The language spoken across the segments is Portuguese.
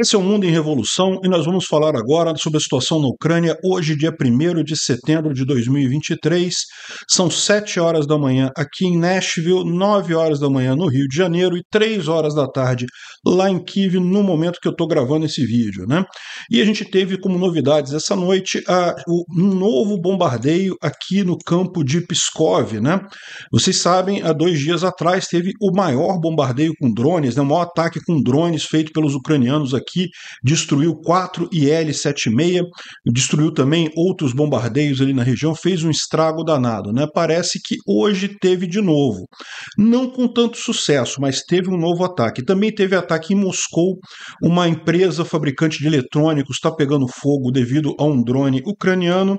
Esse é o Mundo em Revolução e nós vamos falar agora sobre a situação na Ucrânia hoje, dia 1 de setembro de 2023. São 7 horas da manhã aqui em Nashville, 9 horas da manhã no Rio de Janeiro e 3 horas da tarde lá em Kiev, no momento que eu estou gravando esse vídeo. Né? E a gente teve como novidades essa noite a, o um novo bombardeio aqui no campo de Pskov. Né? Vocês sabem, há dois dias atrás teve o maior bombardeio com drones, né? o maior ataque com drones feito pelos ucranianos aqui aqui, destruiu 4 IL-76, destruiu também outros bombardeios ali na região, fez um estrago danado. Né? Parece que hoje teve de novo. Não com tanto sucesso, mas teve um novo ataque. Também teve ataque em Moscou, uma empresa fabricante de eletrônicos está pegando fogo devido a um drone ucraniano.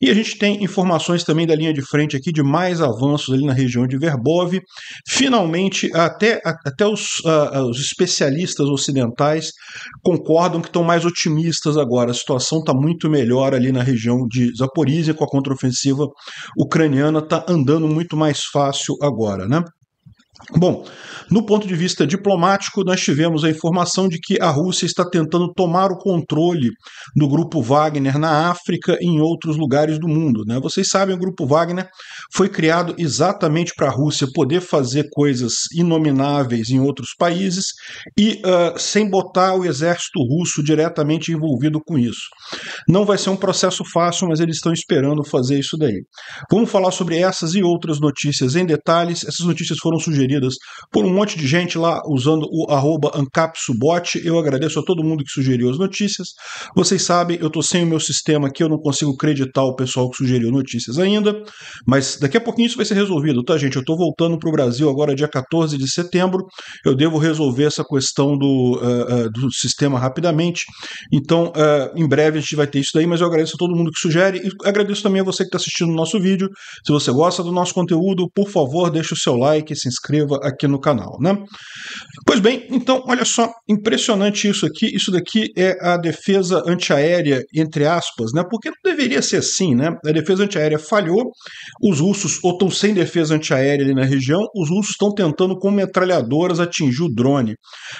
E a gente tem informações também da linha de frente aqui de mais avanços ali na região de Verbov. Finalmente, até, até os, uh, os especialistas ocidentais concordam que estão mais otimistas agora. A situação está muito melhor ali na região de Zaporizhia com a contraofensiva ucraniana, está andando muito mais fácil agora, né? Bom, no ponto de vista diplomático, nós tivemos a informação de que a Rússia está tentando tomar o controle do grupo Wagner na África e em outros lugares do mundo. Né? Vocês sabem, o grupo Wagner foi criado exatamente para a Rússia poder fazer coisas inomináveis em outros países e uh, sem botar o exército russo diretamente envolvido com isso. Não vai ser um processo fácil, mas eles estão esperando fazer isso daí. Vamos falar sobre essas e outras notícias em detalhes. Essas notícias foram sugeridas sugeridas por um monte de gente lá usando o arroba AncapSubot. Eu agradeço a todo mundo que sugeriu as notícias. Vocês sabem, eu estou sem o meu sistema aqui, eu não consigo creditar o pessoal que sugeriu notícias ainda, mas daqui a pouquinho isso vai ser resolvido, tá, gente? Eu estou voltando para o Brasil agora, dia 14 de setembro. Eu devo resolver essa questão do, uh, uh, do sistema rapidamente. Então, uh, em breve a gente vai ter isso daí, mas eu agradeço a todo mundo que sugere e agradeço também a você que está assistindo o nosso vídeo. Se você gosta do nosso conteúdo, por favor, deixe o seu like, se inscreva inscreva aqui no canal, né? Pois bem, então olha só, impressionante isso aqui. Isso daqui é a defesa antiaérea, entre aspas, né? Porque não deveria ser assim, né? A defesa antiaérea falhou, os russos ou estão sem defesa antiaérea ali na região, os russos estão tentando com metralhadoras atingir o drone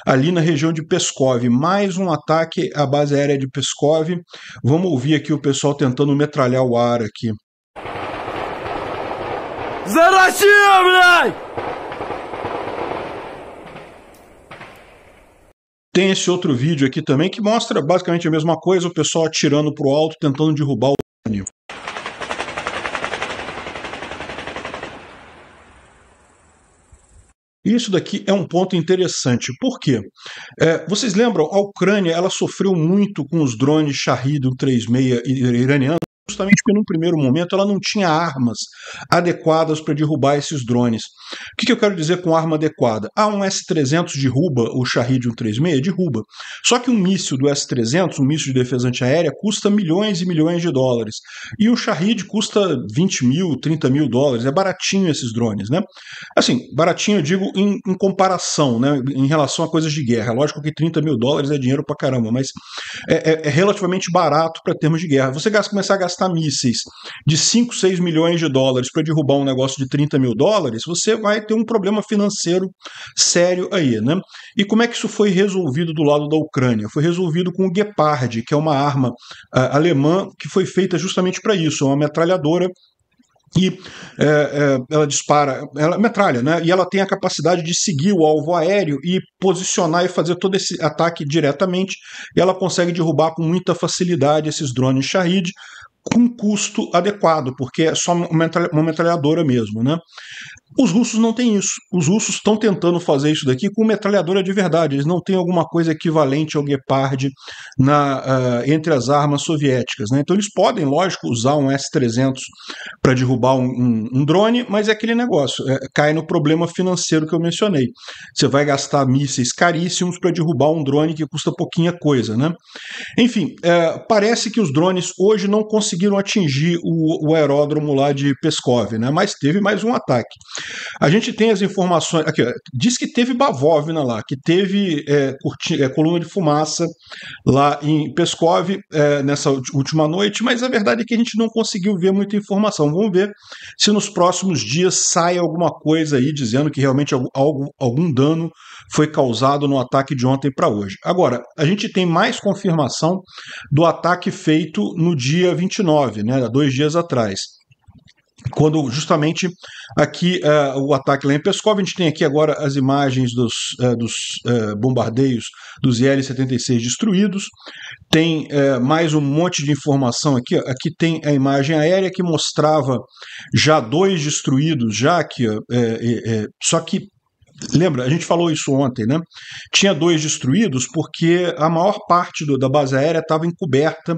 ali na região de Peskov. Mais um ataque à base aérea de Peskov. Vamos ouvir aqui o pessoal tentando metralhar o ar aqui. За блядь! Tem esse outro vídeo aqui também que mostra basicamente a mesma coisa, o pessoal atirando para o alto, tentando derrubar o pneu. Isso daqui é um ponto interessante. Por quê? É, vocês lembram, a Ucrânia ela sofreu muito com os drones Shahid 36 iranianos, justamente porque, num primeiro momento, ela não tinha armas adequadas para derrubar esses drones. O que, que, eu quero dizer com arma adequada? Ah, um S-300 derruba o Shahid 136? É derruba. Só que um míssil do S-300, um míssil de defesa antiaérea, custa milhões e milhões de dólares. E o Shahid custa 20 mil, 30 mil dólares. É baratinho esses drones, né? Assim, baratinho eu digo em, em comparação, né? Em relação a coisas de guerra. Lógico que 30 mil dólares é dinheiro pra caramba, mas é, é, é relativamente barato para termos de guerra. Você gasta, começar a gastar gastar mísseis de 5, 6 milhões de dólares para derrubar um negócio de 30 mil dólares, você vai ter um problema financeiro sério aí, né? E como é que isso foi resolvido do lado da Ucrânia? Foi resolvido com o Gepard, que é uma arma uh, alemã que foi feita justamente para isso, é uma metralhadora e é, é, ela dispara, ela metralha, né? E ela tem a capacidade de seguir o alvo aéreo e posicionar e fazer todo esse ataque diretamente. E ela consegue derrubar com muita facilidade esses drones Shahid com custo adequado, porque é só uma metralhadora mesmo. Né? Os russos não têm isso. Os russos estão tentando fazer isso daqui com metralhadora de verdade. Eles não têm alguma coisa equivalente ao Gepard na, uh, entre as armas soviéticas. Né? Então eles podem, lógico, usar um S-300 para derrubar um, um, um, drone, mas é aquele negócio. É, cai no problema financeiro que eu mencionei. Você vai gastar mísseis caríssimos para derrubar um drone que custa pouquinha coisa. Né? Enfim, eh, parece que os drones hoje não conseguiram atingir o, o aeródromo lá de Peskov, né? mas teve mais um ataque. A gente tem as informações. Aqui, ó, diz que teve Bavovna lá, que teve é, é, coluna de fumaça lá em Peskov é, nessa última noite, mas a verdade é que a gente não conseguiu ver muita informação. Vamos ver se nos próximos dias sai alguma coisa aí dizendo que realmente algum, algum dano foi causado no ataque de ontem para hoje. Agora, a gente tem mais confirmação do ataque feito no dia 29, né, dois dias atrás quando justamente aqui uh, o ataque lá em Pescov, a gente tem aqui agora as imagens dos, uh, dos uh, bombardeios dos IL-76 destruídos, tem mais um monte de informação aqui, ó. aqui tem a imagem aérea que mostrava já dois destruídos, já que ó, é, é, só que Lembra, a gente falou isso ontem, né? Tinha dois destruídos porque a maior parte do, da base aérea estava encoberta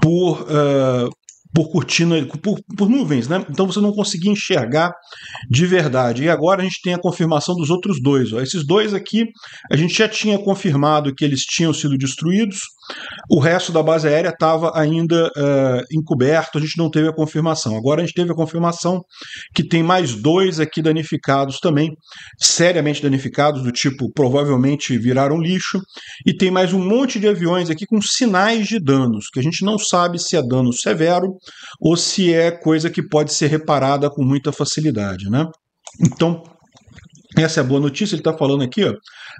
por uh, por cortina, por, por, nuvens, né? Então você não conseguia enxergar de verdade. E agora a gente tem a confirmação dos outros dois. Ó. Esses dois aqui, a gente já tinha confirmado que eles tinham sido destruídos. O resto da base aérea estava ainda uh, encoberto, a gente não teve a confirmação. Agora a gente teve a confirmação que tem mais dois aqui danificados também, seriamente danificados, do tipo provavelmente viraram lixo, e tem mais um monte de aviões aqui com sinais de danos, que a gente não sabe se é dano severo ou se é coisa que pode ser reparada com muita facilidade, né? Então, essa é a boa notícia, ele está falando aqui, ó.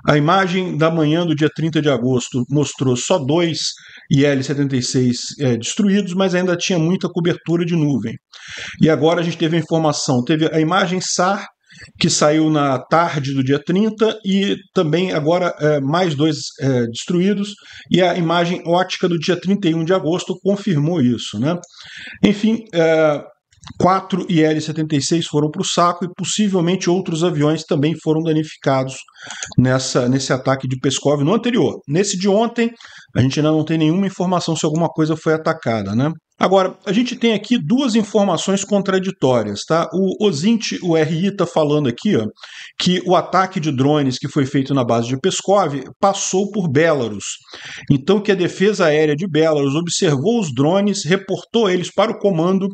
A imagem da manhã do dia 30 de agosto mostrou só dois IL-76 é, destruídos, mas ainda tinha muita cobertura de nuvem. E agora a gente teve a informação, teve a imagem SAR, que saiu na tarde do dia 30, e também agora é, mais dois é, destruídos, e a imagem ótica do dia 31 de agosto confirmou isso, né? Enfim, é, Quatro IL-76 foram para o saco e possivelmente outros aviões também foram danificados nessa, nesse ataque de Peskov no anterior. Nesse de ontem, a gente ainda não tem nenhuma informação se alguma coisa foi atacada, né? Agora, a gente tem aqui duas informações contraditórias, tá? O Ozint o RI, está falando aqui ó, que o ataque de drones que foi feito na base de Peskov passou por Belarus. Então, que a defesa aérea de Belarus observou os drones, reportou eles para o comando,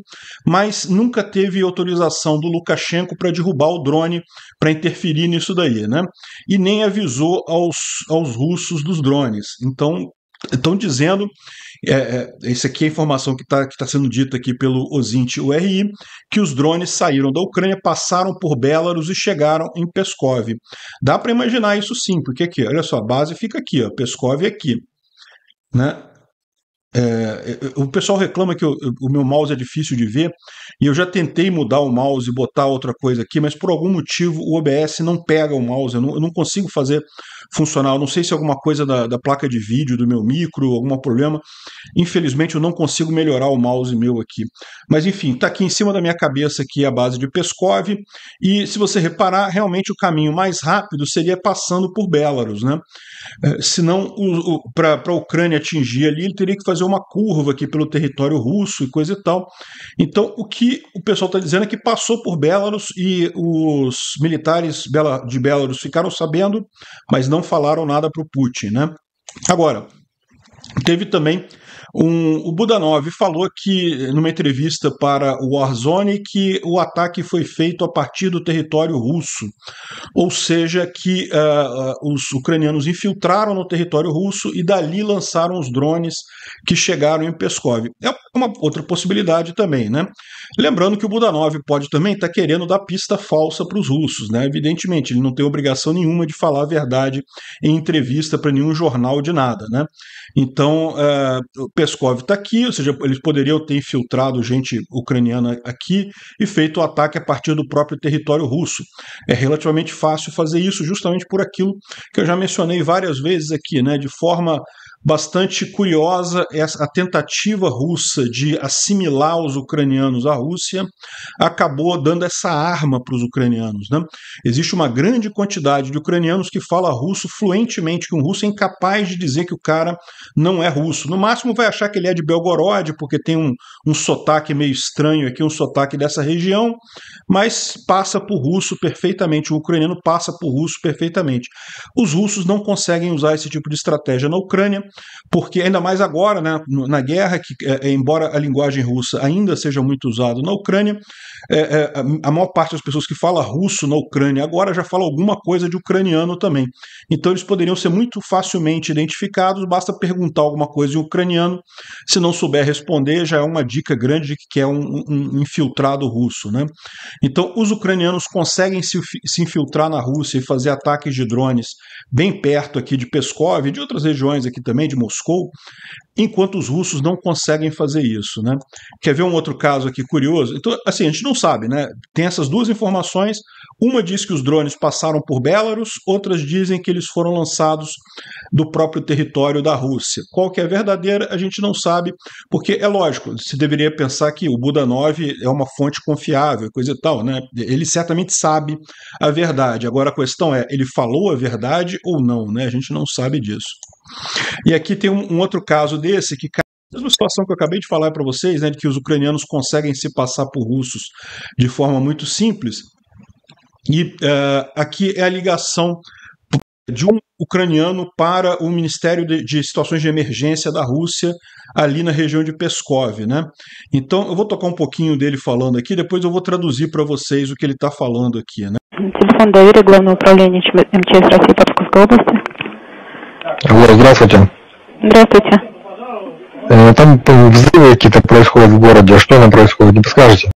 mas nunca teve autorização do Lukashenko para derrubar o drone, para interferir nisso daí, né? e nem avisou aos, aos russos dos drones. Então, estão dizendo, é, é essa aqui é a informação que está tá sendo dita aqui pelo Osint URI, que os drones saíram da Ucrânia, passaram por Belarus e chegaram em Peskov. Dá para imaginar isso sim, porque aqui, olha só, a base fica aqui, ó, Peskov é aqui. Né? É, é, o pessoal reclama que eu, o meu mouse é difícil de ver e eu já tentei mudar o mouse e botar outra coisa aqui, mas por algum motivo o OBS não pega o mouse, eu não, eu não consigo fazer funcionar. Eu não sei se é alguma coisa da, da, placa de vídeo do meu micro, algum problema. Infelizmente eu não consigo melhorar o mouse meu aqui. Mas enfim, está aqui em cima da minha cabeça aqui a base de Peskov e se você reparar, realmente o caminho mais rápido seria passando por Belarus, né? É, senão para a Ucrânia atingir ali, ele teria que fazer fazer uma curva aqui pelo território russo e coisa e tal. Então, o que o pessoal está dizendo é que passou por Belarus e os militares de Belarus ficaram sabendo, mas não falaram nada para o Putin, né? Agora, teve também um, o Budanov falou que, numa entrevista para o Warzone, que o ataque foi feito a partir do território russo, ou seja, que uh, os ucranianos infiltraram no território russo e dali lançaram os drones que chegaram em Peskov. É uma outra possibilidade também, né? Lembrando que o Budanov pode também estar tá querendo dar pista falsa para os russos, né? Evidentemente, ele não tem obrigação nenhuma de falar a verdade em entrevista para nenhum jornal de nada, né? Então, uh, Peskov está aqui, ou seja, eles poderiam ter infiltrado gente ucraniana aqui e feito o ataque a partir do próprio território russo. É relativamente fácil fazer isso justamente por aquilo que eu já mencionei várias vezes aqui, né? De forma bastante curiosa essa, a tentativa russa de assimilar os ucranianos à Rússia acabou dando essa arma para os ucranianos. Né? Existe uma grande quantidade de ucranianos que fala russo fluentemente, que um russo é incapaz de dizer que o cara não é russo. No máximo vai achar que ele é de Belgorod, porque tem um, um sotaque meio estranho aqui, um sotaque dessa região, mas passa por russo perfeitamente, o ucraniano passa por russo perfeitamente. Os russos não conseguem usar esse tipo de estratégia na Ucrânia, porque ainda mais agora, né, na guerra, que é, é, embora a linguagem russa ainda seja muito usada na Ucrânia, é, é a maior parte das pessoas que fala russo na Ucrânia agora já fala alguma coisa de ucraniano também. Então eles poderiam ser muito facilmente identificados, basta perguntar alguma coisa em ucraniano, se não souber responder, já é uma dica grande de que é um, um infiltrado russo. Né? Então os ucranianos conseguem se, se infiltrar na Rússia e fazer ataques de drones bem perto aqui de Peskov e de outras regiões aqui também também de Moscou, enquanto os russos não conseguem fazer isso, né? Quer ver um outro caso aqui curioso? Então, assim, a gente não sabe, né? Tem essas duas informações. Uma diz que os drones passaram por Belarus, outras dizem que eles foram lançados do próprio território da Rússia. Qual que é a verdadeira, a gente não sabe, porque é lógico, se deveria pensar que o Budanov é uma fonte confiável, coisa e tal, né? Ele certamente sabe a verdade. Agora a questão é, ele falou a verdade ou não, né? A gente não sabe disso. E aqui tem um, um outro caso desse que mesma situação que eu acabei de falar para vocês, né, de que os ucranianos conseguem se passar por russos de forma muito simples. E uh, aqui é a ligação de um ucraniano para o Ministério de, de, Situações de Emergência da Rússia, ali na região de Peskov. Né? Então, eu vou tocar um pouquinho dele falando aqui, depois eu vou traduzir para vocês o que ele está falando aqui. Né? Алло, здравствуйте. Здравствуйте. Э, там взрывы какие-то происходят в городе. Что там происходит, не подскажете?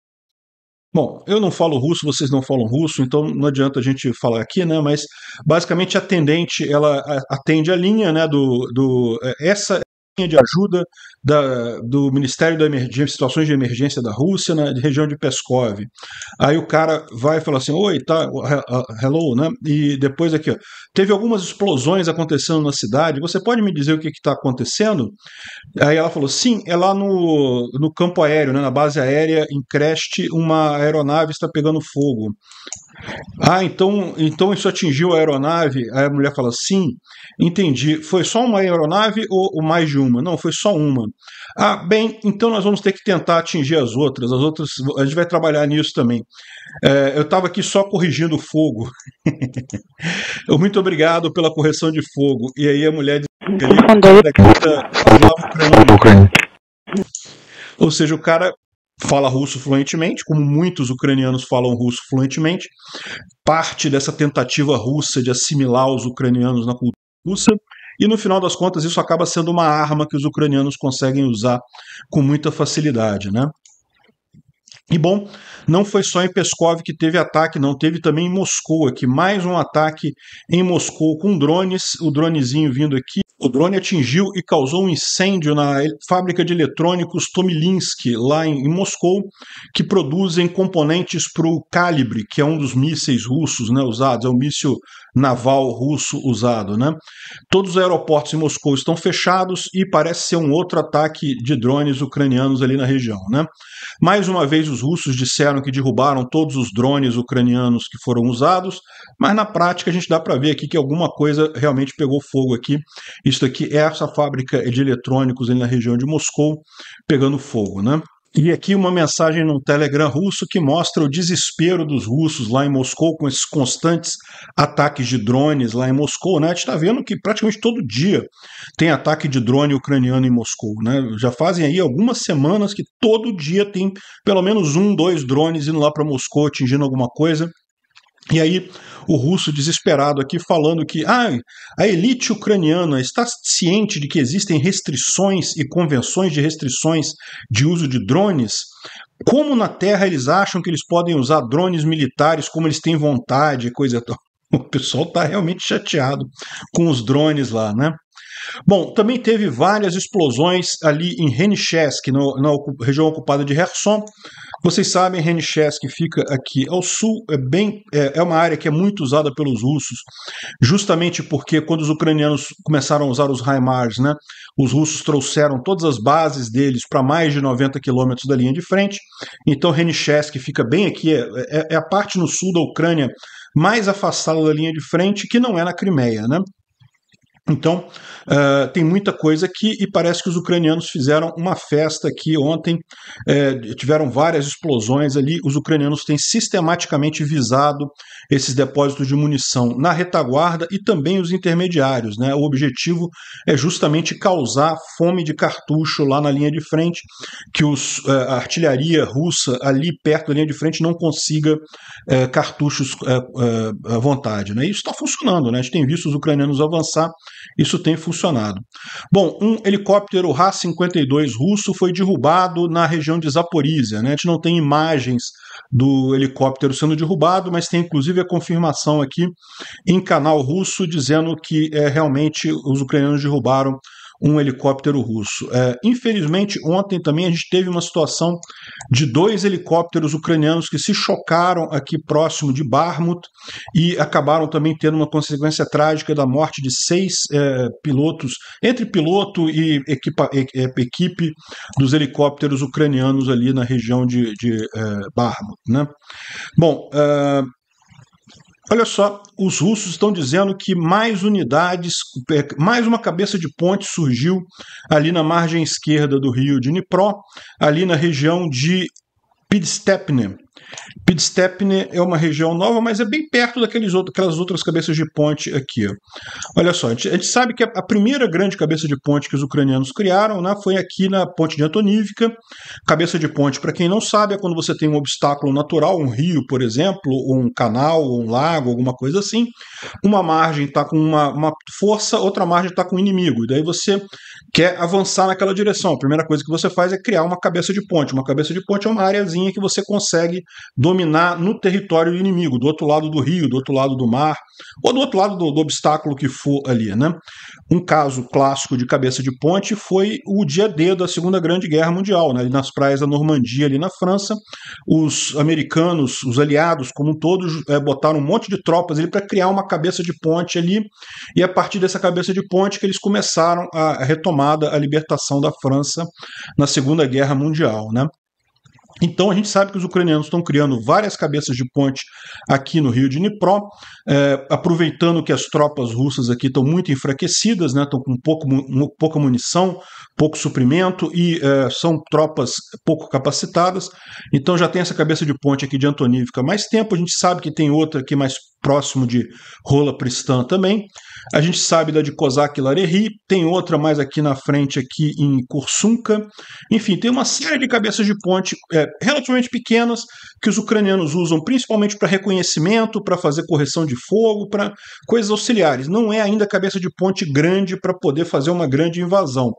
Bom, eu não falo russo, vocês não falam russo, então não adianta a gente falar aqui, né? Mas basicamente a atendente ela atende a linha, né? Do, do é, essa de ajuda da, do Ministério da Emergência, Situações de Emergência da Rússia, na né, região de Peskov. Aí o cara vai e fala assim: Oi, tá, hello, né? E depois aqui, ó, teve algumas explosões acontecendo na cidade, você pode me dizer o que está acontecendo? Aí ela falou: Sim, é lá no, no campo aéreo, né, na base aérea em Crest, uma aeronave está pegando fogo. Ah, então, então isso atingiu a aeronave? Aí a mulher fala: sim, entendi. Foi só uma aeronave ou, ou, mais de uma? Não, foi só uma. Ah, bem, então nós vamos ter que tentar atingir as outras. As outras, a gente vai trabalhar nisso também. É, eu estava aqui só corrigindo o fogo. Muito obrigado pela correção de fogo. E aí a mulher diz: Ou seja, o cara fala russo fluentemente, como muitos ucranianos falam russo fluentemente. Parte dessa tentativa russa de assimilar os ucranianos na cultura russa. E no final das contas, isso acaba sendo uma arma que os ucranianos conseguem usar com muita facilidade, né? E bom, não foi só em Peskov que teve ataque, não teve também em Moscou aqui mais um ataque em Moscou com drones, o dronezinho vindo aqui o drone atingiu e causou um incêndio na fábrica de eletrônicos Tomilinsky lá em, Moscou, que produzem componentes para o Calibre, que é um dos mísseis russos né, usados, é um míssil naval russo usado. Né? Todos os aeroportos em Moscou estão fechados e parece ser um outro ataque de drones ucranianos ali na região. Né? Mais uma vez, os russos disseram que derrubaram todos os drones ucranianos que foram usados, mas na prática a gente dá para ver aqui que alguma coisa realmente pegou fogo aqui isso aqui é essa fábrica de eletrônicos ali na região de Moscou pegando fogo, né? E aqui uma mensagem no Telegram russo que mostra o desespero dos russos lá em Moscou com esses constantes ataques de drones lá em Moscou, né? A gente está vendo que praticamente todo dia tem ataque de drone ucraniano em Moscou, né? Já fazem aí algumas semanas que todo dia tem pelo menos um, dois drones indo lá para Moscou atingindo alguma coisa. E aí, o russo desesperado aqui falando que ah, a elite ucraniana está ciente de que existem restrições e convenções de restrições de uso de drones. Como na Terra eles acham que eles podem usar drones militares como eles têm vontade, coisa tal. O pessoal está realmente chateado com os drones lá, né? Bom, também teve várias explosões ali em Renichesk, na região ocupada de Kherson, vocês sabem, Renichesk fica aqui ao sul, é, bem, é, é, uma área que é muito usada pelos russos, justamente porque quando os ucranianos começaram a usar os Heimars, né, os russos trouxeram todas as bases deles para mais de 90 quilômetros da linha de frente, então Renichesk fica bem aqui, é, é, é, a parte no sul da Ucrânia mais afastada da linha de frente, que não é na Crimeia, né? Então, uh, tem muita coisa aqui e parece que os ucranianos fizeram uma festa aqui ontem, eh, tiveram várias explosões ali. Os ucranianos têm sistematicamente visado esses depósitos de munição na retaguarda e também os intermediários. Né? O objetivo é justamente causar fome de cartucho lá na linha de frente, que os, eh, a artilharia russa ali perto da linha de frente não consiga cartuchos à vontade. Né? Isso está funcionando, né? a gente tem visto os ucranianos avançar. Isso tem funcionado. Bom, um helicóptero RA-52 russo foi derrubado na região de Zaporizhia. Né? A gente não tem imagens do helicóptero sendo derrubado, mas tem inclusive a confirmação aqui em canal russo dizendo que é, realmente os ucranianos derrubaram um helicóptero russo. É, infelizmente, ontem também a gente teve uma situação de dois helicópteros ucranianos que se chocaram aqui próximo de Barmut e acabaram também tendo uma consequência trágica da morte de seis é, pilotos, entre piloto e equipa, é, equipe dos helicópteros ucranianos ali na região de, de é, Barmut. Né? Bom, é, Olha só, os russos estão dizendo que mais unidades, mais uma cabeça de ponte surgiu ali na margem esquerda do rio de Dnipro, ali na região de Pidstepne, Pidstepne é uma região nova, mas é bem perto daqueles outros, daquelas outras cabeças de ponte aqui. Olha só, a gente, a gente sabe que a, a, primeira grande cabeça de ponte que os ucranianos criaram né, foi aqui na ponte de Antonívica. Cabeça de ponte, para quem não sabe, é quando você tem um obstáculo natural, um rio, por exemplo, ou um canal, ou um lago, alguma coisa assim. Uma margem está com uma, uma força, outra margem está com um inimigo. E daí você quer avançar naquela direção. A primeira coisa que você faz é criar uma cabeça de ponte. Uma cabeça de ponte é uma areazinha que você consegue dominar no território inimigo, do outro lado do rio, do outro lado do mar, ou do outro lado do, do obstáculo que for ali. Né? Um caso clássico de cabeça de ponte foi o dia D da Segunda Grande Guerra Mundial, né? nas praias da Normandia, ali na França. Os americanos, os aliados como todos, é, botaram um monte de tropas ali para criar uma cabeça de ponte ali, e é a partir dessa cabeça de ponte que eles começaram a retomada, a libertação da França na Segunda Guerra Mundial. Né? Então a gente sabe que os ucranianos estão criando várias cabeças de ponte aqui no Rio de Dnipro, é, aproveitando que as tropas russas aqui estão muito enfraquecidas, né, estão com pouco, pouca munição, pouco suprimento e é, são tropas pouco capacitadas. Então já tem essa cabeça de ponte aqui de Antonivka mais tempo, a gente sabe que tem outra aqui mais próximo de Rola Pristã também. A gente sabe da de Kozak e Larerri, tem outra mais aqui na frente, aqui em Kursunka. Enfim, tem uma série de cabeças de ponte é, relativamente pequenas que os ucranianos usam principalmente para reconhecimento, para fazer correção de fogo, para coisas auxiliares. Não é ainda cabeça de ponte grande para poder fazer uma grande invasão.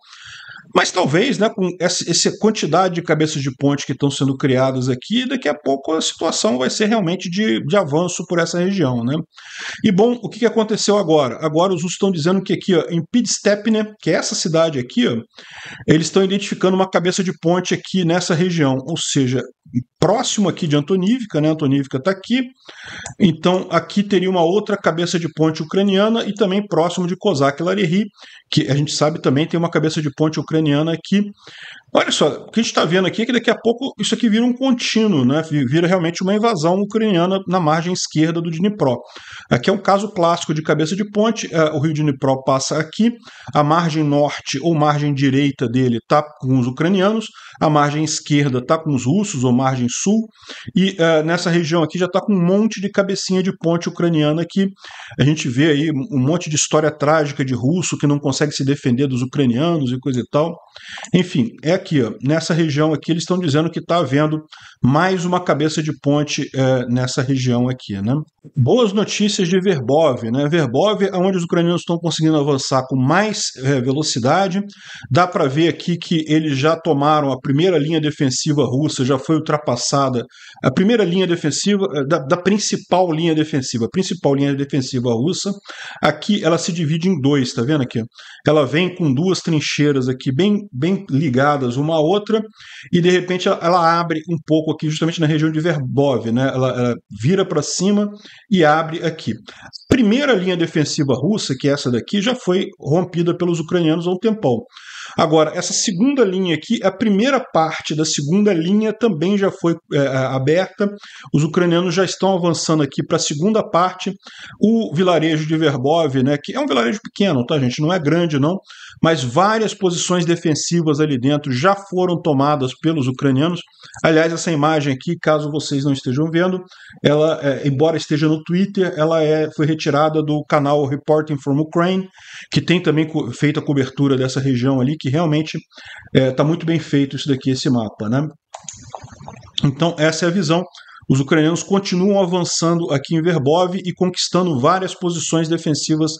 Mas talvez, né, com essa quantidade de cabeças de ponte que estão sendo criadas aqui, daqui a pouco a situação vai ser realmente de, de avanço por essa região. Né? E bom, o que aconteceu agora? Agora os russos estão dizendo que aqui ó, em Pidstepne, que é essa cidade aqui, ó, eles estão identificando uma cabeça de ponte aqui nessa região. Ou seja, próximo aqui de Antonívica, né? Antonívica está aqui. Então, aqui teria uma outra cabeça de ponte ucraniana e também próximo de Kozak Larihi, que a gente sabe também tem uma cabeça de ponte ucraniana aqui. Olha só, o que a gente está vendo aqui é que daqui a pouco isso aqui vira um contínuo, né? vira realmente uma invasão ucraniana na margem esquerda do Dnipro. Aqui é um caso clássico de cabeça de ponte, é, o rio Dnipro passa aqui, a margem norte ou margem direita dele está com os ucranianos, a margem esquerda está com os russos ou margem sul, e uh, nessa região aqui já está com um monte de cabecinha de ponte ucraniana aqui. A gente vê aí um monte de história trágica de russo que não consegue se defender dos ucranianos e coisa e tal. Enfim, é aqui, ó, nessa região aqui, eles estão dizendo que está havendo mais uma cabeça de ponte é, nessa região aqui. Né? Boas notícias de Verbov. Né? Verbov é onde os ucranianos estão conseguindo avançar com mais é, velocidade. Dá para ver aqui que eles já tomaram a primeira linha defensiva russa, já foi ultrapassada. A primeira linha defensiva, é, da, da principal linha defensiva, a principal linha defensiva russa, aqui ela se divide em dois, tá vendo aqui? Ela vem com duas trincheiras aqui, bem, bem ligadas ligadas uma outra, e de repente ela abre um pouco aqui, justamente na região de Verbov, né? ela, ela vira para cima e abre aqui primeira linha defensiva russa, que é essa daqui, já foi rompida pelos ucranianos há um tempão. Agora, essa segunda linha aqui, a primeira parte da segunda linha também já foi é, é aberta. Os ucranianos já estão avançando aqui para a segunda parte. O vilarejo de Verbov, né, que é um vilarejo pequeno, tá, gente? Não é grande, não, mas várias posições defensivas ali dentro já foram tomadas pelos ucranianos. Aliás, essa imagem aqui, caso vocês não estejam vendo, ela, é, embora esteja no Twitter, ela é, foi retirada retirada do canal Reporting from Ukraine, que tem também feito a cobertura dessa região ali, que realmente está é, tá muito bem feito isso daqui, esse mapa. Né? Então, essa é a visão. Os ucranianos continuam avançando aqui em Verbov e conquistando várias posições defensivas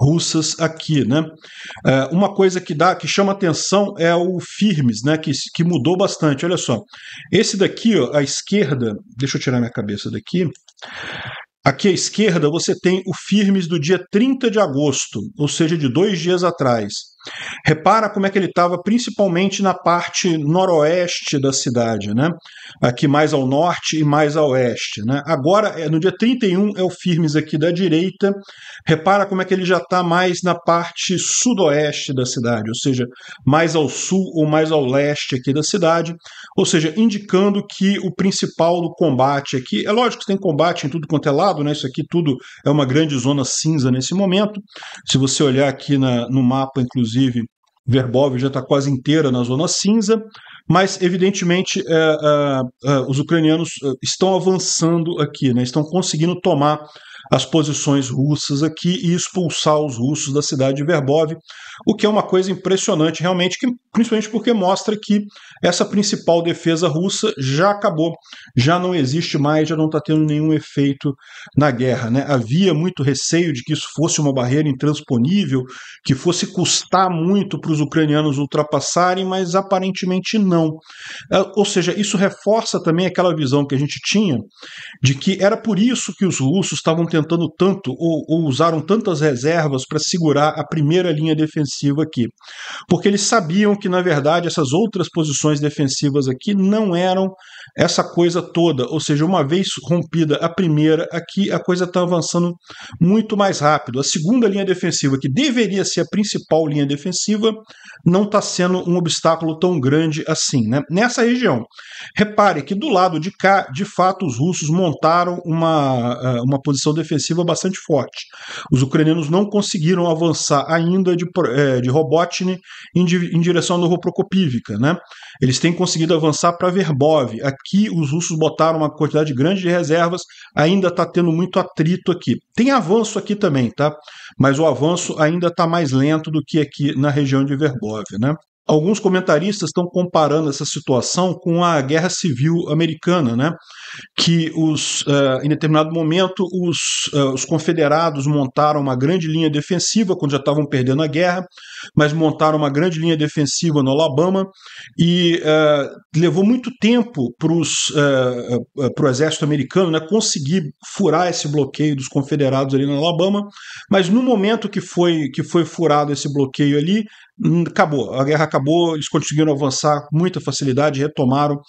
russas aqui, né? É, uma coisa que dá, que chama atenção é o Firmes, né? Que, que mudou bastante. Olha só, esse daqui, ó, à esquerda, deixa eu tirar minha cabeça daqui. Aqui à esquerda você tem o Firmes do dia 30 de agosto, ou seja, de dois dias atrás. Repara como é que ele estava, principalmente na parte noroeste da cidade, né? aqui mais ao norte e mais a oeste. Né? Agora, é, no dia 31, é o Firmes aqui da direita. Repara como é que ele já está mais na parte sudoeste da cidade, ou seja, mais ao sul ou mais ao leste aqui da cidade, ou seja, indicando que o principal do combate aqui, é lógico que tem combate em tudo quanto é lado, né? isso aqui tudo é uma grande zona cinza nesse momento. Se você olhar aqui na, no mapa, inclusive, inclusive Verbov já está quase inteira na zona cinza, mas evidentemente é, é, é, os ucranianos é, estão avançando aqui, né, estão conseguindo tomar as posições russas aqui e expulsar os russos da cidade de Verbov, o que é uma coisa impressionante realmente, que, principalmente porque mostra que essa principal defesa russa já acabou, já não existe mais, já não está tendo nenhum efeito na guerra. Né? Havia muito receio de que isso fosse uma barreira intransponível, que fosse custar muito para os ucranianos ultrapassarem, mas aparentemente não. Ah, ou seja, isso reforça também aquela visão que a gente tinha de que era por isso que os russos estavam tentando tanto ou, ou usaram tantas reservas para segurar a primeira linha defensiva aqui? Porque eles sabiam que, na verdade, essas outras posições defensivas aqui não eram essa coisa toda. Ou seja, uma vez rompida a primeira, aqui a coisa está avançando muito mais rápido. A segunda linha defensiva, que deveria ser a principal linha defensiva, não está sendo um obstáculo tão grande assim. Né? Nessa região, repare que do lado de cá, de fato, os russos montaram uma, ah, uma posição defensiva defensiva bastante forte. Os ucranianos não conseguiram avançar ainda de, é, de Robotny em, em direção do Novoprokopivka. Né? Eles têm conseguido avançar para Verbov. Aqui os russos botaram uma quantidade grande de reservas, ainda está tendo muito atrito aqui. Tem avanço aqui também, tá? mas o avanço ainda está mais lento do que aqui na região de Verbov. Né? alguns comentaristas estão comparando essa situação com a guerra civil americana, né? que os, uh, em determinado momento os, uh, os, confederados montaram uma grande linha defensiva quando já estavam perdendo a guerra, mas montaram uma grande linha defensiva no Alabama e uh, levou muito tempo para o exército americano né, conseguir furar esse bloqueio dos confederados ali no Alabama, mas no momento que foi, que foi furado esse bloqueio ali, Hum, acabou. A guerra acabou, eles conseguiram avançar com muita facilidade, retomaram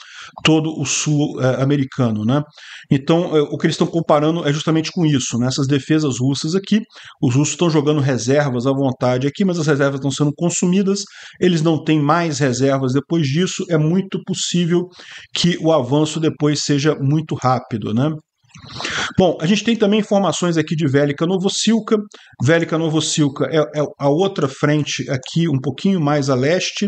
todo o sul é, americano. Né? Então, é, o que eles estão comparando é justamente com isso. Né? Essas defesas russas aqui, os russos estão jogando reservas à vontade aqui, mas as reservas estão sendo consumidas, eles não têm mais reservas depois disso, é muito possível que o avanço depois seja muito rápido. Né? Bom, a gente tem também informações aqui de Vélica Novosilka Vélica Novosilka é, é, a outra frente aqui, um pouquinho mais a leste,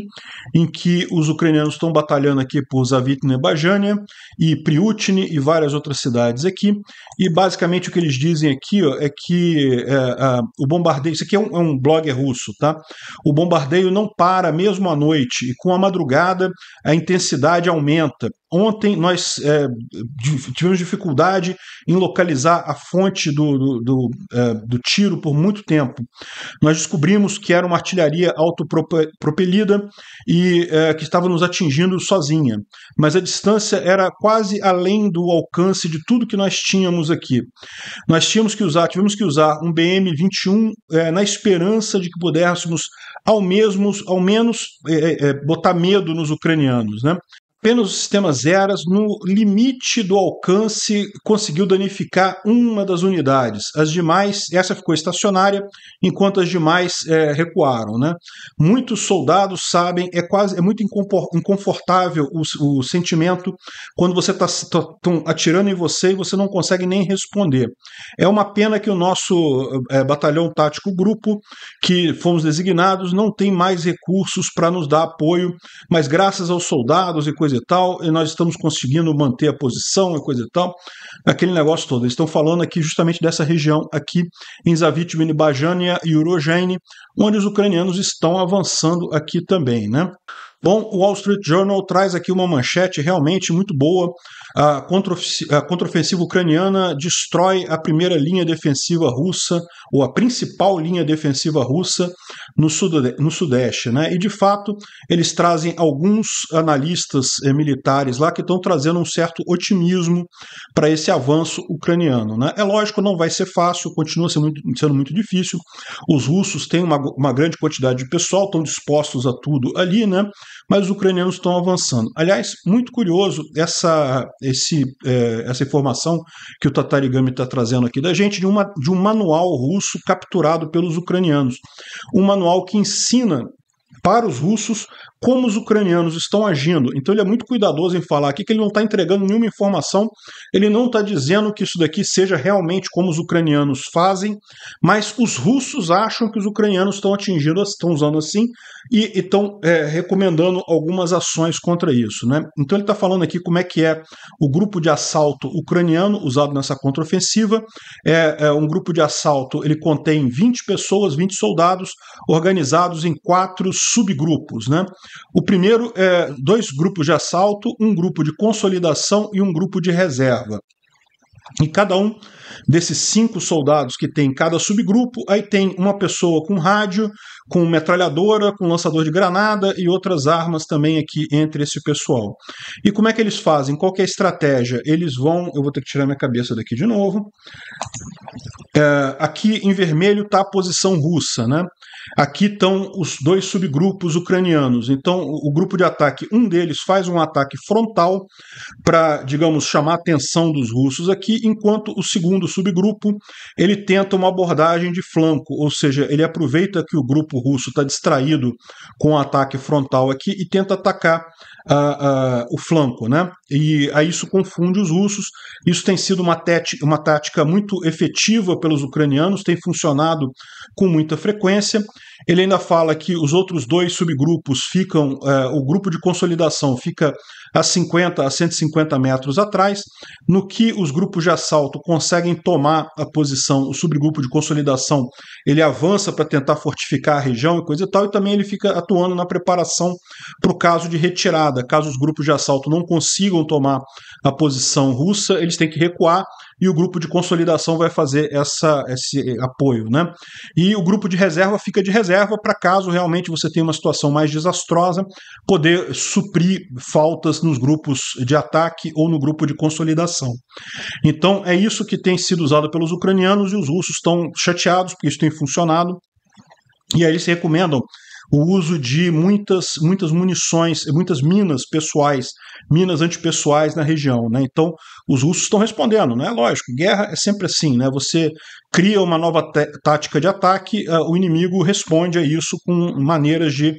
em que os ucranianos estão batalhando aqui por Zavitne Bajania e Priutne e várias outras cidades aqui. E basicamente o que eles dizem aqui ó, é que é, o bombardeio, isso aqui é um, é um blog russo, tá? O bombardeio não para mesmo à noite e com a madrugada a intensidade aumenta Ontem nós é, tivemos dificuldade em localizar a fonte do, do, do, é, do, tiro por muito tempo. Nós descobrimos que era uma artilharia autopropelida e é, que estava nos atingindo sozinha, mas a distância era quase além do alcance de tudo que nós tínhamos aqui. Nós tínhamos que usar, tivemos que usar um BM-21 é, na esperança de que pudéssemos ao mesmo, ao menos é, é, botar medo nos ucranianos, né? Apenas o sistema Zeras, no limite do alcance, conseguiu danificar uma das unidades. As demais, essa ficou estacionária, enquanto as demais é, recuaram. Né? Muitos soldados sabem, é quase é muito inconfortável o, o sentimento quando você está tá, tá atirando em você e você não consegue nem responder. É uma pena que o nosso é, batalhão tático grupo, que fomos designados, não tem mais recursos para nos dar apoio, mas graças aos soldados e coisas coisa e tal, e nós estamos conseguindo manter a posição e coisa e tal, aquele negócio todo. Eles estão falando aqui justamente dessa região aqui, em Zavit, Bajania e Urogene, onde os ucranianos estão avançando aqui também, né? Bom, o Wall Street Journal traz aqui uma manchete realmente muito boa. A contraofensiva ucraniana destrói a primeira linha defensiva russa, ou a principal linha defensiva russa, no, sude no Sudeste. Né? E, de fato, eles trazem alguns analistas eh, militares lá que estão trazendo um certo otimismo para esse avanço ucraniano. Né? É lógico, não vai ser fácil, continua sendo muito, sendo muito difícil. Os russos têm uma, uma grande quantidade de pessoal, estão dispostos a tudo ali, né? mas os ucranianos estão avançando. Aliás, muito curioso essa, esse, é, essa informação que o Tatarigami está trazendo aqui da gente de, uma, de um manual russo capturado pelos ucranianos. Um manual que ensina para os russos como os ucranianos estão agindo. Então ele é muito cuidadoso em falar aqui que ele não está entregando nenhuma informação, ele não está dizendo que isso daqui seja realmente como os ucranianos fazem, mas os russos acham que os ucranianos estão atingindo, estão usando assim e estão é, recomendando algumas ações contra isso. Né? Então ele está falando aqui como é que é o grupo de assalto ucraniano usado nessa contraofensiva. É, é um grupo de assalto, ele contém 20 pessoas, 20 soldados, organizados em quatro subgrupos. Né? O primeiro é dois grupos de assalto, um grupo de consolidação e um grupo de reserva. E cada um desses cinco soldados que tem em cada subgrupo, aí tem uma pessoa com rádio, com metralhadora, com lançador de granada e outras armas também aqui entre esse pessoal. E como é que eles fazem? Qual é a estratégia? Eles vão. Eu vou ter que tirar minha cabeça daqui de novo. É, aqui em vermelho está a posição russa, né? Aqui estão os dois subgrupos ucranianos. Então, o, grupo de ataque, um deles faz um ataque frontal para, digamos, chamar a atenção dos russos aqui, enquanto o segundo subgrupo ele tenta uma abordagem de flanco, ou seja, ele aproveita que o grupo russo está distraído com o ataque frontal aqui e tenta atacar uh, uh, o flanco, né? E aí isso confunde os russos. Isso tem sido uma, uma tática muito efetiva pelos ucranianos, tem funcionado com muita frequência. Ele ainda fala que os outros dois subgrupos ficam, eh, o grupo de consolidação fica a 50 a 150 metros atrás, no que os grupos de assalto conseguem tomar a posição, o subgrupo de consolidação ele avança para tentar fortificar a região e coisa e tal, e também ele fica atuando na preparação para o caso de retirada. Caso os grupos de assalto não consigam tomar a posição russa, eles têm que recuar e o grupo de consolidação vai fazer essa, esse apoio. Né? E o grupo de reserva fica de reserva para caso realmente você tenha uma situação mais desastrosa, poder suprir faltas nos grupos de ataque ou no grupo de consolidação. Então é isso que tem sido usado pelos ucranianos e os russos estão chateados porque isso tem funcionado. E aí eles recomendam o uso de muitas, muitas munições, muitas minas pessoais, minas antipessoais na região. Né? Então, os russos estão respondendo, né? Lógico, guerra é sempre assim, né? Você cria uma nova tática de ataque, uh, o inimigo responde a isso com maneiras de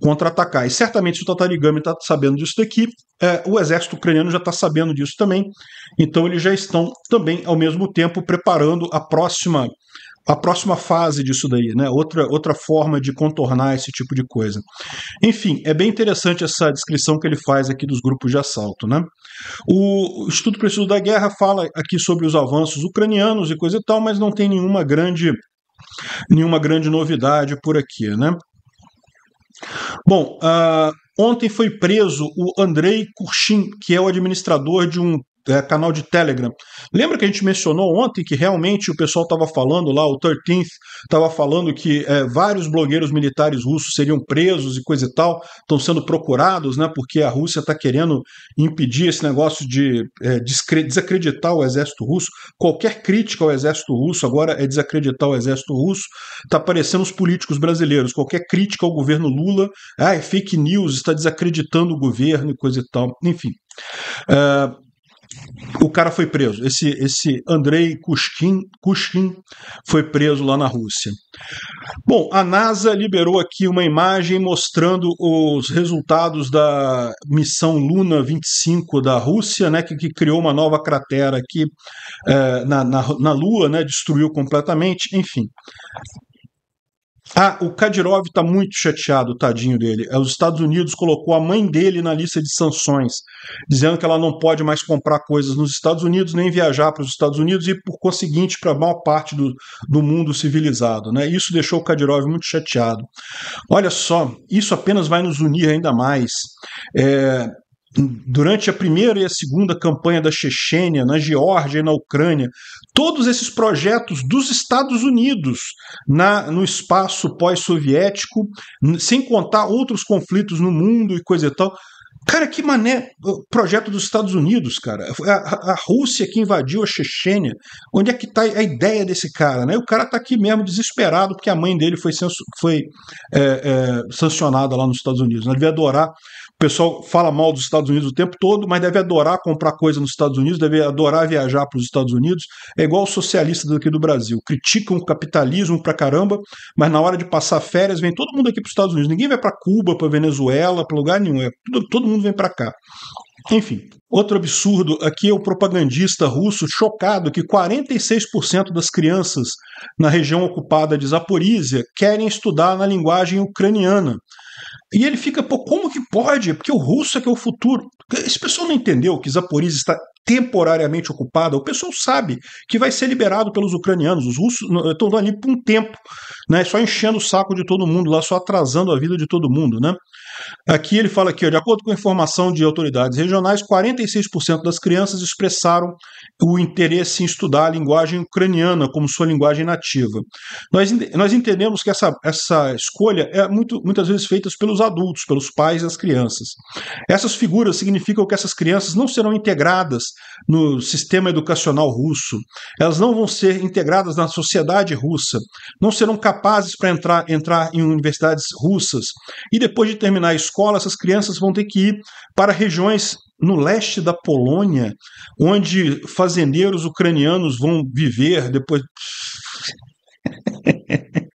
contra-atacar. E certamente, se o Tatarigami está sabendo disso daqui, eh, o exército ucraniano já está sabendo disso também. Então, eles já estão também, ao mesmo tempo, preparando a próxima a próxima fase disso daí, né? Outra, outra forma de contornar esse tipo de coisa. Enfim, é bem interessante essa descrição que ele faz aqui dos grupos de assalto, né? O Instituto Preciso da Guerra fala aqui sobre os avanços ucranianos e coisa e tal, mas não tem nenhuma grande nenhuma grande novidade por aqui, né? Bom, uh, ontem foi preso o Andrei Kurchin, que é o administrador de um é, canal de Telegram. Lembra que a gente mencionou ontem que realmente o pessoal estava falando lá, o 13th estava falando que é, vários blogueiros militares russos seriam presos e coisa e tal, estão sendo procurados, né? Porque a Rússia está querendo impedir esse negócio de é, desacreditar o exército russo. Qualquer crítica ao exército russo agora é desacreditar o exército russo. Está parecendo os políticos brasileiros. Qualquer crítica ao governo Lula, ah, é fake news, está desacreditando o governo e coisa e tal. Enfim. Uh, o cara foi preso. Esse, esse Andrei Kushkin, Kushkin foi preso lá na Rússia. Bom, a NASA liberou aqui uma imagem mostrando os resultados da missão Luna 25 da Rússia, né, que, que criou uma nova cratera aqui é, na, na, na Lua, né, destruiu completamente, enfim. Ah, o Kadyrov está muito chateado, tadinho dele. É, os Estados Unidos colocou a mãe dele na lista de sanções, dizendo que ela não pode mais comprar coisas nos Estados Unidos, nem viajar para os Estados Unidos e, por conseguinte, para a maior parte do, do mundo civilizado. Né? Isso deixou o Kadyrov muito chateado. Olha só, isso apenas vai nos unir ainda mais. É, durante a primeira e a segunda campanha da Chechênia, na Geórgia e na Ucrânia, todos esses projetos dos Estados Unidos na, no espaço pós-soviético, sem contar outros conflitos no mundo e coisa e tal. Cara, que mané! Projeto dos Estados Unidos, cara. A, a Rússia que invadiu a Chechênia. Onde é que tá a ideia desse cara, né? O cara tá aqui mesmo desesperado porque a mãe dele foi, foi é, é, sancionada lá nos Estados Unidos. Né? Ele devia adorar pessoal fala mal dos Estados Unidos o tempo todo, mas deve adorar comprar coisa nos Estados Unidos, deve adorar viajar para os Estados Unidos. É igual os socialistas daqui do Brasil. Criticam o capitalismo pra caramba, mas na hora de passar férias vem todo mundo aqui para os Estados Unidos. Ninguém vai para Cuba, para Venezuela, para lugar nenhum. É, todo, todo mundo vem para cá. Enfim, outro absurdo aqui é o propagandista russo chocado que 46% das crianças na região ocupada de Zaporizhia querem estudar na linguagem ucraniana, e ele fica, pô, como que pode? Porque o russo é que é o futuro. Esse pessoal não entendeu que Zaporizhia está temporariamente ocupada, o pessoal sabe que vai ser liberado pelos ucranianos. Os russos estão ali por um tempo, né? Só enchendo o saco de todo mundo lá, só atrasando a vida de todo mundo, né? Aqui ele fala que, de acordo com informação de autoridades regionais, 46% das crianças expressaram o interesse em estudar a linguagem ucraniana como sua linguagem nativa. Nós, nós entendemos que essa, essa escolha é muito, muitas vezes feita pelos adultos, pelos pais das crianças. Essas figuras significam que essas crianças não serão integradas no sistema educacional russo, elas não vão ser integradas na sociedade russa, não serão capazes para entrar, entrar em universidades russas e depois de terminar na escola, essas crianças vão ter que ir para regiões no leste da Polônia, onde fazendeiros ucranianos vão viver depois.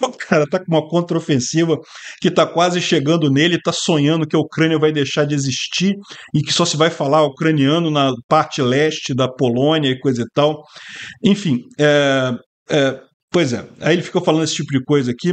o cara tá com uma contraofensiva que tá quase chegando nele, tá sonhando que a Ucrânia vai deixar de existir e que só se vai falar ucraniano na parte leste da Polônia e coisa e tal. Enfim, é, é, pois é, aí ele ficou falando esse tipo de coisa aqui.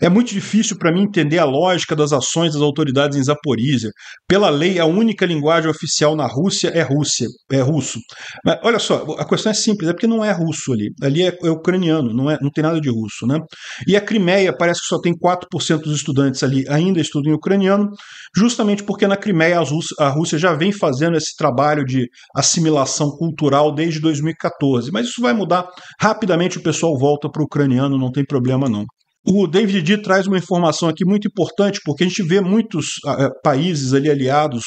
É muito difícil para mim entender a lógica das ações das autoridades em Zaporizhia. Pela lei, a única linguagem oficial na Rússia é Rússia, é russo. Mas olha só, a questão é simples, é porque não é russo ali. Ali é, é ucraniano, não, é, não tem nada de russo, né? E a Crimeia parece que só tem 4% dos estudantes ali ainda estudam em ucraniano, justamente porque na Crimeia a Rússia já vem fazendo esse trabalho de assimilação cultural desde 2014. Mas isso vai mudar rapidamente, o pessoal volta para o ucraniano, não tem problema não. O David D traz uma informação aqui muito importante, porque a gente vê muitos uh, países ali aliados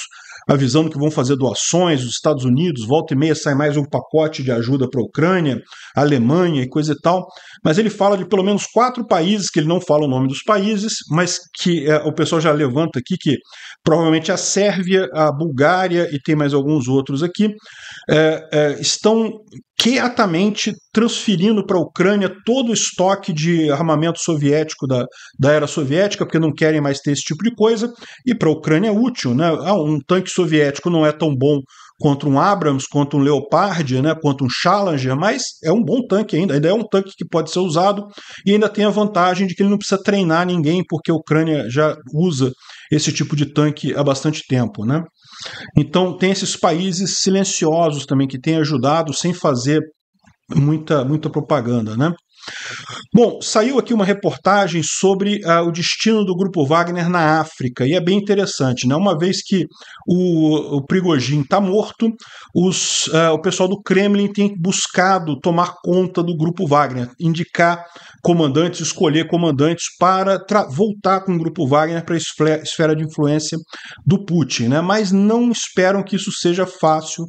avisando que vão fazer doações, os Estados Unidos, volta e meia sai mais um pacote de ajuda para a Ucrânia, Alemanha e coisa e tal, mas ele fala de pelo menos quatro países, que ele não fala o nome dos países, mas que eh, o pessoal já levanta aqui que provavelmente é a Sérvia, a Bulgária e tem mais alguns outros aqui, é, é, estão quietamente transferindo para a Ucrânia todo o estoque de armamento soviético da, da era soviética, porque não querem mais ter esse tipo de coisa, e para a Ucrânia é útil. Né? Ah, um tanque soviético não é tão bom contra um Abrams, contra um Leopard, né, contra um Challenger, mas é um bom tanque ainda, ainda é um tanque que pode ser usado e ainda tem a vantagem de que ele não precisa treinar ninguém, porque a Ucrânia já usa esse tipo de tanque há bastante tempo, né? Então, tem esses países silenciosos também que têm ajudado sem fazer muita, muita propaganda, né? Bom, saiu aqui uma reportagem sobre ah, o destino do grupo Wagner na África, e é bem interessante, né? Uma vez que o, o está morto, os, ah, o pessoal do Kremlin tem buscado tomar conta do grupo Wagner, indicar comandantes, escolher comandantes para voltar com o grupo Wagner para a esfera de influência do Putin, né? Mas não esperam que isso seja fácil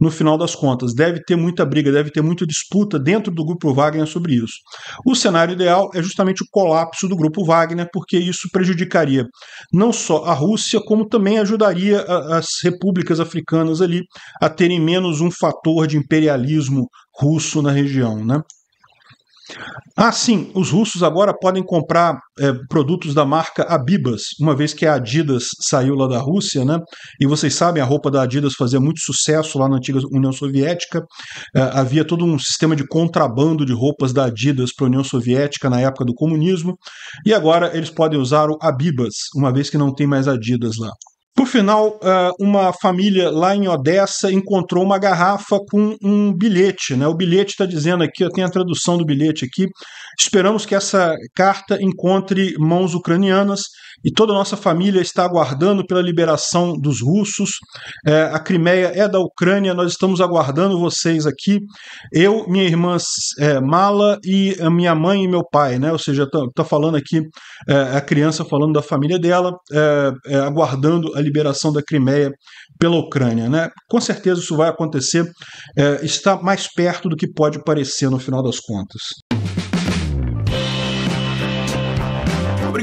no final das contas. Deve ter muita briga, deve ter muita disputa dentro do grupo Wagner sobre isso isso. O cenário ideal é justamente o colapso do grupo Wagner, porque isso prejudicaria não só a Rússia, como também ajudaria a, as repúblicas africanas ali a terem menos um fator de imperialismo russo na região, né? Ah, sim, os russos agora podem comprar é, produtos da marca Abibas, uma vez que a Adidas saiu lá da Rússia, né? E vocês sabem, a roupa da Adidas fazia muito sucesso lá na antiga União Soviética. É, havia todo um sistema de contrabando de roupas da Adidas para a União Soviética na época do comunismo. E agora eles podem usar o Abibas, uma vez que não tem mais Adidas lá. Por final, eh, uma família lá em Odessa encontrou uma garrafa com um bilhete. Né? O bilhete está dizendo aqui, eu tenho a tradução do bilhete aqui, Esperamos que essa carta encontre mãos ucranianas e toda a nossa família está aguardando pela liberação dos russos. É, a Crimeia é da Ucrânia, nós estamos aguardando vocês aqui. Eu, minha irmã é, Mala e a minha mãe e meu pai, né? Ou seja, está falando aqui é, a criança falando da família dela, é, é, aguardando a liberação da Crimeia pela Ucrânia, né? Com certeza isso vai acontecer. É, está mais perto do que pode parecer no final das contas.